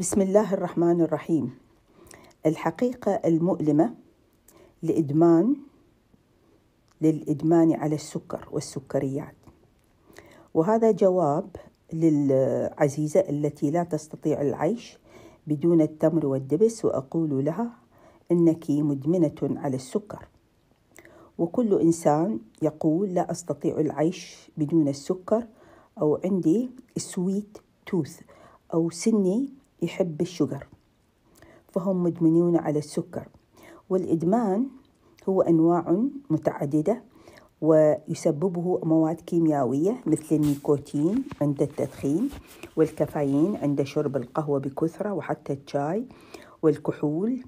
بسم الله الرحمن الرحيم الحقيقة المؤلمة لإدمان للإدمان على السكر والسكريات وهذا جواب للعزيزة التي لا تستطيع العيش بدون التمر والدبس وأقول لها إنك مدمنة على السكر وكل إنسان يقول لا أستطيع العيش بدون السكر أو عندي سويت توث أو سني يحب الشجر فهم مدمنون على السكر والإدمان هو أنواع متعددة ويسببه مواد كيميائية مثل النيكوتين عند التدخين والكافيين عند شرب القهوة بكثرة وحتى الشاي والكحول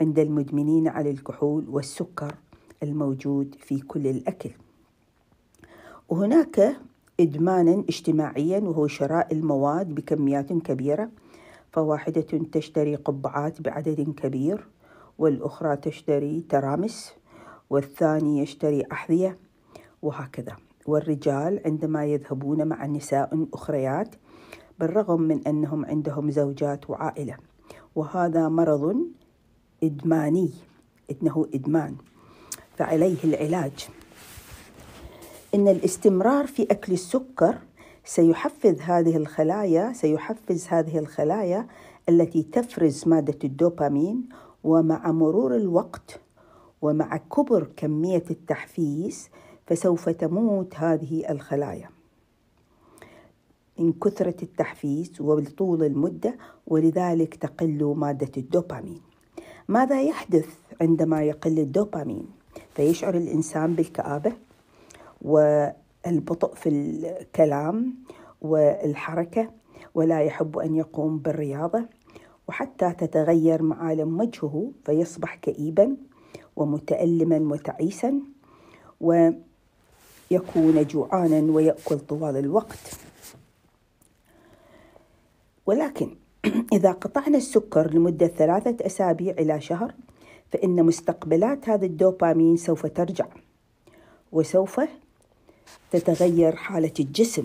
عند المدمنين على الكحول والسكر الموجود في كل الأكل وهناك إدمانا اجتماعيا وهو شراء المواد بكميات كبيرة فواحدة تشتري قبعات بعدد كبير والأخرى تشتري ترامس والثاني يشتري أحذية وهكذا والرجال عندما يذهبون مع نساء أخريات بالرغم من أنهم عندهم زوجات وعائلة وهذا مرض إدماني إنه إدمان فعليه العلاج إن الاستمرار في أكل السكر سيحفز هذه الخلايا سيحفز هذه الخلايا التي تفرز مادة الدوبامين ومع مرور الوقت ومع كبر كمية التحفيز فسوف تموت هذه الخلايا إن كثرة التحفيز ولطول المدة ولذلك تقل مادة الدوبامين ماذا يحدث عندما يقل الدوبامين؟ فيشعر الإنسان بالكآبة و البطء في الكلام والحركة ولا يحب أن يقوم بالرياضة وحتى تتغير معالم وجهه فيصبح كئيبا ومتألما وتعيسا ويكون جوعانا ويأكل طوال الوقت ولكن إذا قطعنا السكر لمدة ثلاثة أسابيع إلى شهر فإن مستقبلات هذا الدوبامين سوف ترجع وسوف تتغير حالة الجسم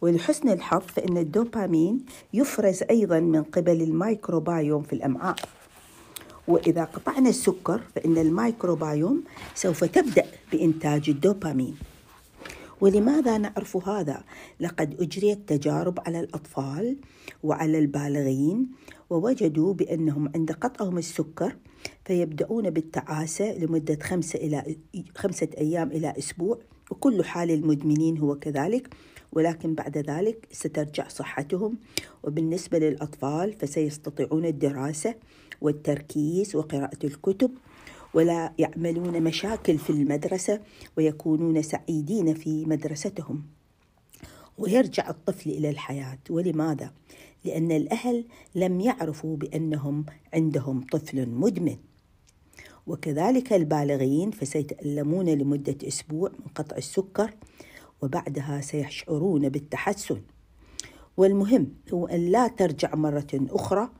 ولحسن الحظ فإن الدوبامين يفرز أيضا من قبل الميكروبايوم في الأمعاء وإذا قطعنا السكر فإن الميكروبايوم سوف تبدأ بإنتاج الدوبامين ولماذا نعرف هذا؟ لقد أجريت تجارب على الأطفال وعلى البالغين ووجدوا بأنهم عند قطعهم السكر فيبدأون بالتعاسة لمدة خمسة, إلى خمسة أيام إلى أسبوع وكل حال المدمنين هو كذلك ولكن بعد ذلك سترجع صحتهم وبالنسبة للأطفال فسيستطيعون الدراسة والتركيز وقراءة الكتب ولا يعملون مشاكل في المدرسة ويكونون سعيدين في مدرستهم ويرجع الطفل إلى الحياة ولماذا؟ لأن الأهل لم يعرفوا بأنهم عندهم طفل مدمن وكذلك البالغين فسيتألمون لمدة أسبوع من قطع السكر وبعدها سيشعرون بالتحسن والمهم هو أن لا ترجع مرة أخرى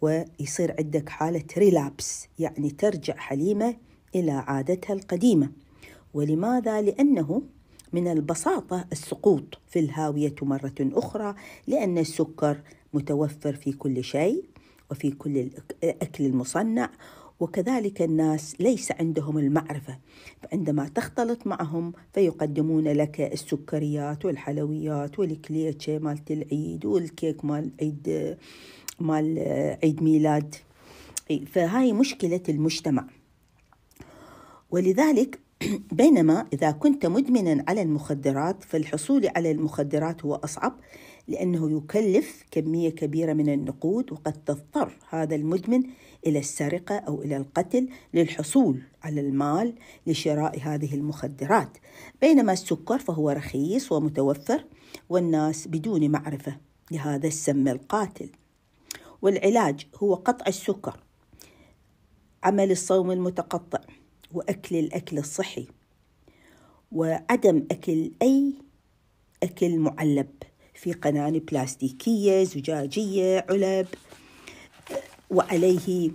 ويصير عندك حالة ريلابس يعني ترجع حليمة إلى عادتها القديمة ولماذا؟ لأنه من البساطة السقوط في الهاوية مرة أخرى لأن السكر متوفر في كل شيء وفي كل الأكل المصنع وكذلك الناس ليس عندهم المعرفة فعندما تختلط معهم فيقدمون لك السكريات والحلويات والكليتشة مالت العيد والكيك مال عيد مال عيد ميلاد فهاي مشكلة المجتمع ولذلك بينما إذا كنت مدمنا على المخدرات فالحصول على المخدرات هو أصعب لأنه يكلف كمية كبيرة من النقود وقد تضطر هذا المدمن الى السرقه او الى القتل للحصول على المال لشراء هذه المخدرات بينما السكر فهو رخيص ومتوفر والناس بدون معرفه لهذا السم القاتل والعلاج هو قطع السكر عمل الصوم المتقطع واكل الاكل الصحي وعدم اكل اي اكل معلب في قناني بلاستيكيه زجاجيه علب وعليه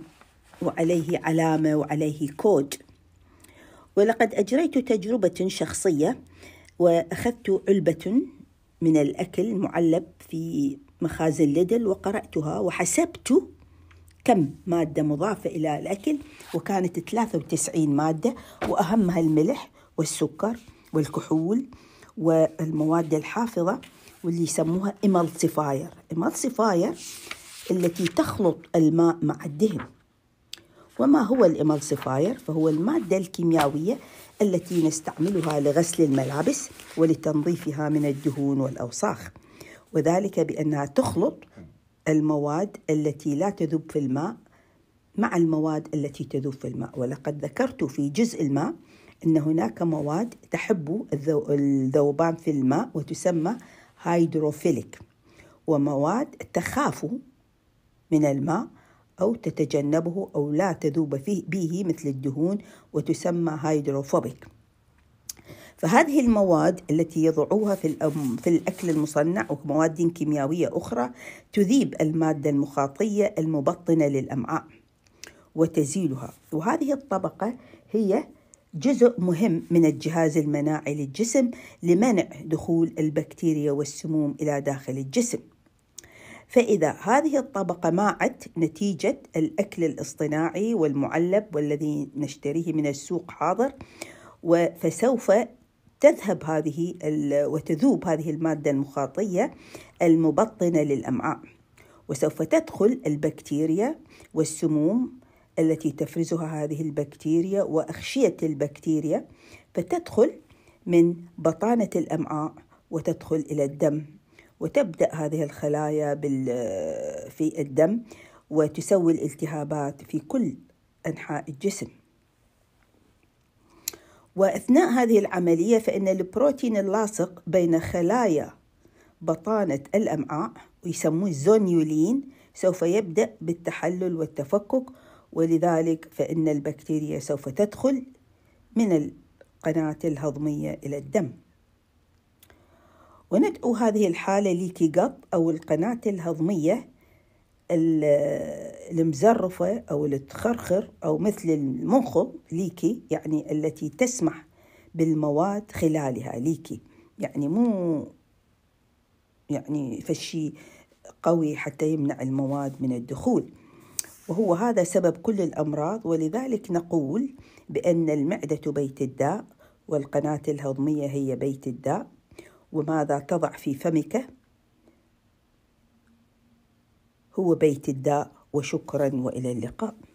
وعليه علامة وعليه كود ولقد أجريت تجربة شخصية وأخذت علبة من الأكل معلب في مخازن ليدل وقرأتها وحسبت كم مادة مضافة إلى الأكل وكانت 93 مادة وأهمها الملح والسكر والكحول والمواد الحافظة واللي يسموها ايمالسيفاير ايمالسيفاير التي تخلط الماء مع الدهن وما هو الإمالسيفاير فهو المادة الكيميائية التي نستعملها لغسل الملابس ولتنظيفها من الدهون والأوساخ وذلك بأنها تخلط المواد التي لا تذوب في الماء مع المواد التي تذوب في الماء ولقد ذكرت في جزء الماء أن هناك مواد تحب الذوبان في الماء وتسمى هيدروفيليك ومواد تخاف من الماء أو تتجنبه أو لا تذوب فيه به مثل الدهون وتسمى هيدروفوبيك فهذه المواد التي يضعوها في في الاكل المصنع ومواد كيميائيه اخرى تذيب الماده المخاطيه المبطنه للامعاء وتزيلها وهذه الطبقه هي جزء مهم من الجهاز المناعي للجسم لمنع دخول البكتيريا والسموم الى داخل الجسم فإذا هذه الطبقة ماعت نتيجة الأكل الاصطناعي والمعلب والذي نشتريه من السوق حاضر فسوف تذهب هذه وتذوب هذه المادة المخاطية المبطنة للأمعاء وسوف تدخل البكتيريا والسموم التي تفرزها هذه البكتيريا وأغشية البكتيريا فتدخل من بطانة الأمعاء وتدخل إلى الدم وتبدأ هذه الخلايا في الدم وتسوي الالتهابات في كل أنحاء الجسم وأثناء هذه العملية فإن البروتين اللاصق بين خلايا بطانة الأمعاء ويسموه الزونيولين سوف يبدأ بالتحلل والتفكك ولذلك فإن البكتيريا سوف تدخل من القناة الهضمية إلى الدم وندعو هذه الحالة قط أو القناة الهضمية المزرفة أو التخرخر أو مثل المنخل ليكي يعني التي تسمح بالمواد خلالها ليكي يعني مو يعني فشي قوي حتى يمنع المواد من الدخول وهو هذا سبب كل الأمراض ولذلك نقول بأن المعدة بيت الداء والقناة الهضمية هي بيت الداء وماذا تضع في فمك هو بيت الداء وشكرا والى اللقاء